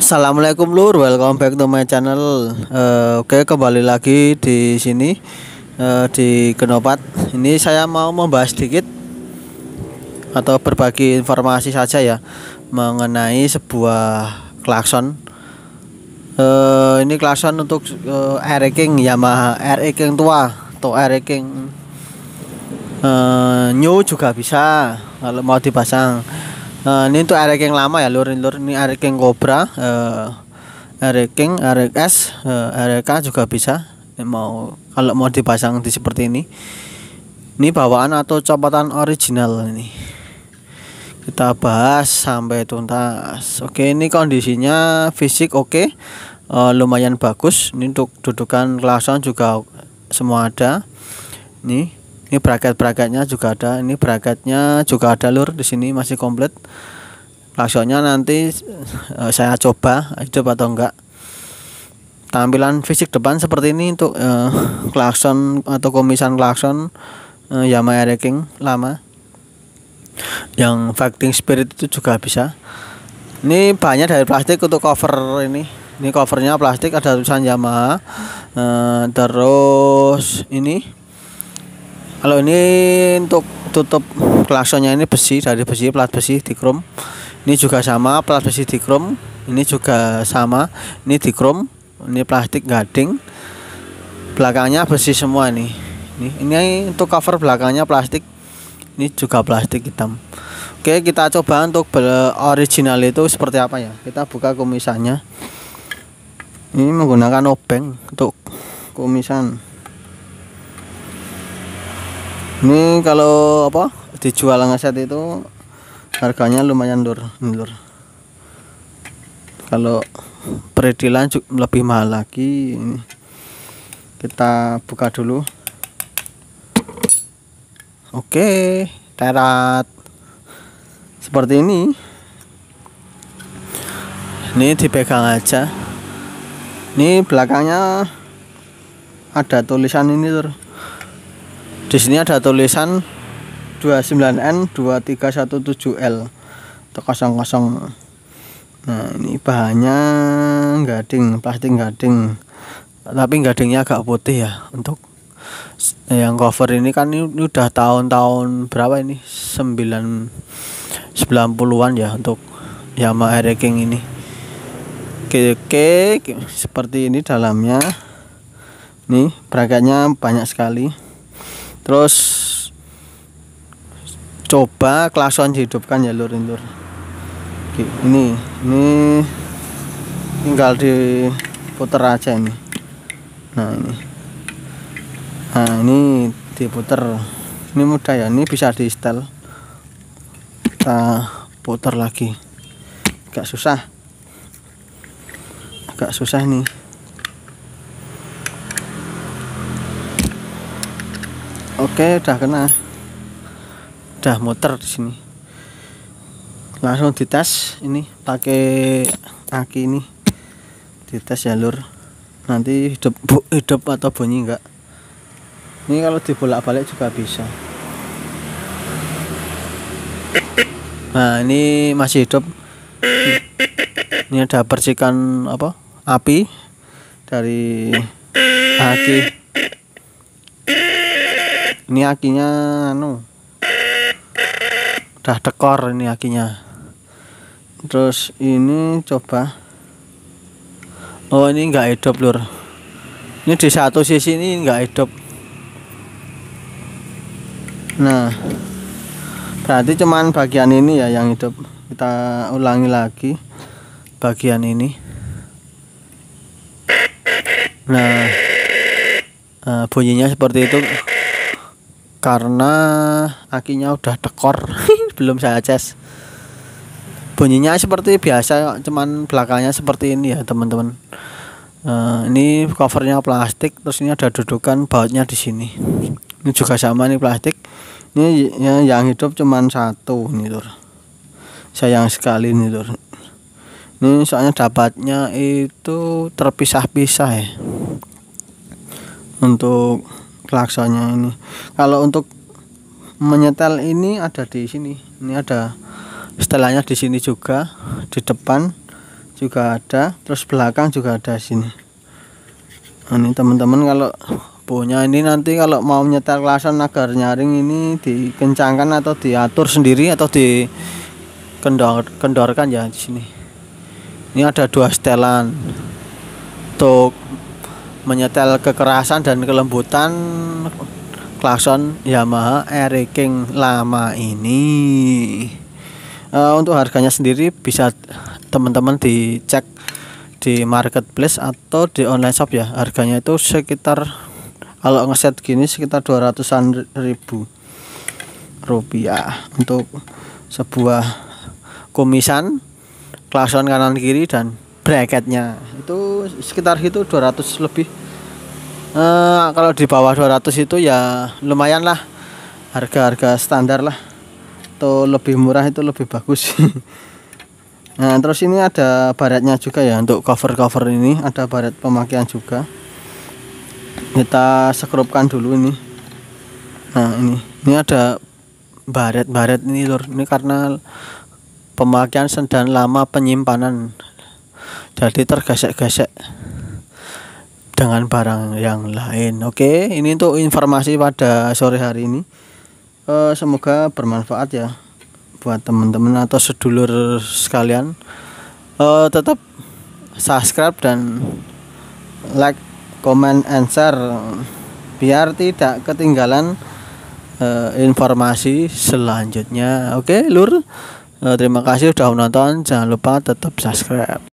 Assalamualaikum lur, welcome back to my channel. Uh, Oke, okay, kembali lagi di sini uh, di Genopat. Ini saya mau membahas sedikit atau berbagi informasi saja ya mengenai sebuah klakson. Uh, ini klakson untuk uh, RE King Yamaha RE King tua atau RE King uh, new juga bisa kalau mau dipasang uh, ini untuk arek yang lama ya lur lur ini arek yang kobra uh, eh, arek king arek s uh, arek k juga bisa ini mau kalau mau dipasang di seperti ini ini bawaan atau copotan original ini kita bahas sampai tuntas oke ini kondisinya fisik oke uh, lumayan bagus ini untuk dudukan klason juga semua ada nih ini bracket-bracketnya juga ada ini bracketnya juga ada lur di sini masih komplit langsungnya nanti e, saya coba coba atau enggak tampilan fisik depan seperti ini untuk e, klakson atau komisan klakson e, Yamaha King lama yang fighting spirit itu juga bisa ini banyak dari plastik untuk cover ini ini covernya plastik ada tulisan Yamaha e, terus ini kalau ini untuk tutup klaksonnya ini besi dari besi plat besi di krom ini juga sama plat besi di krom ini juga sama ini di krom ini plastik gading belakangnya besi semua nih ini ini untuk cover belakangnya plastik ini juga plastik hitam oke kita coba untuk original itu seperti apa ya kita buka kumisannya ini menggunakan obeng untuk kumisan ini kalau apa dijual ngeset itu harganya lumayan lur lur kalau peredilan lebih mahal lagi ini kita buka dulu oke terat seperti ini ini dipegang aja ini belakangnya ada tulisan ini tuh di sini ada tulisan 29N2317L atau kosong Nah, ini bahannya gading, plastik gading. Tapi gadingnya agak putih ya untuk yang cover ini kan ini udah tahun-tahun berapa ini? 9 90-an ya untuk Yamaha King ini. Oke, oke, seperti ini dalamnya. Nih, bracketnya banyak sekali terus coba klason dihidupkan ya lur lur ini ini tinggal diputer aja ini nah ini nah ini diputer ini mudah ya ini bisa di setel kita putar lagi Gak susah Gak susah nih oke udah kena udah muter di sini langsung dites ini pakai aki ini dites jalur nanti hidup bu, hidup atau bunyi enggak ini kalau dibolak-balik juga bisa nah ini masih hidup ini ada percikan apa api dari aki ini akinya anu udah dekor ini akinya terus ini coba oh ini enggak hidup lur ini di satu sisi ini enggak hidup nah berarti cuman bagian ini ya yang hidup kita ulangi lagi bagian ini nah eh, bunyinya seperti itu karena akinya udah dekor belum saya cas bunyinya seperti biasa cuman belakangnya seperti ini ya teman-teman uh, ini covernya plastik terus ini ada dudukan bautnya di sini ini juga sama nih plastik ini ya, yang hidup cuman satu nih tuh sayang sekali nih tuh ini soalnya dapatnya itu terpisah-pisah ya untuk klaksonnya ini kalau untuk menyetel ini ada di sini ini ada setelahnya di sini juga di depan juga ada terus belakang juga ada sini ini teman-teman kalau punya ini nanti kalau mau menyetel klakson agar nyaring ini dikencangkan atau diatur sendiri atau di kendor kendorkan ya di sini ini ada dua setelan untuk menyetel kekerasan dan kelembutan klakson Yamaha Airy King lama ini. Uh, untuk harganya sendiri bisa teman-teman dicek di marketplace atau di online shop ya. Harganya itu sekitar kalau ngeset gini sekitar 200-an ribu rupiah untuk sebuah komisan klakson kanan kiri dan bracketnya itu sekitar itu 200 lebih e, kalau di bawah 200 itu ya lumayan lah harga-harga standar lah atau lebih murah itu lebih bagus nah terus ini ada baratnya juga ya untuk cover-cover ini ada baret pemakaian juga kita sekrupkan dulu ini nah ini ini ada baret-baret ini lur ini karena pemakaian sedang lama penyimpanan jadi tergesek-gesek dengan barang yang lain oke okay, ini untuk informasi pada sore hari ini uh, semoga bermanfaat ya buat teman-teman atau sedulur sekalian uh, tetap subscribe dan like comment and share biar tidak ketinggalan uh, informasi selanjutnya oke okay, lur uh, terima kasih sudah menonton jangan lupa tetap subscribe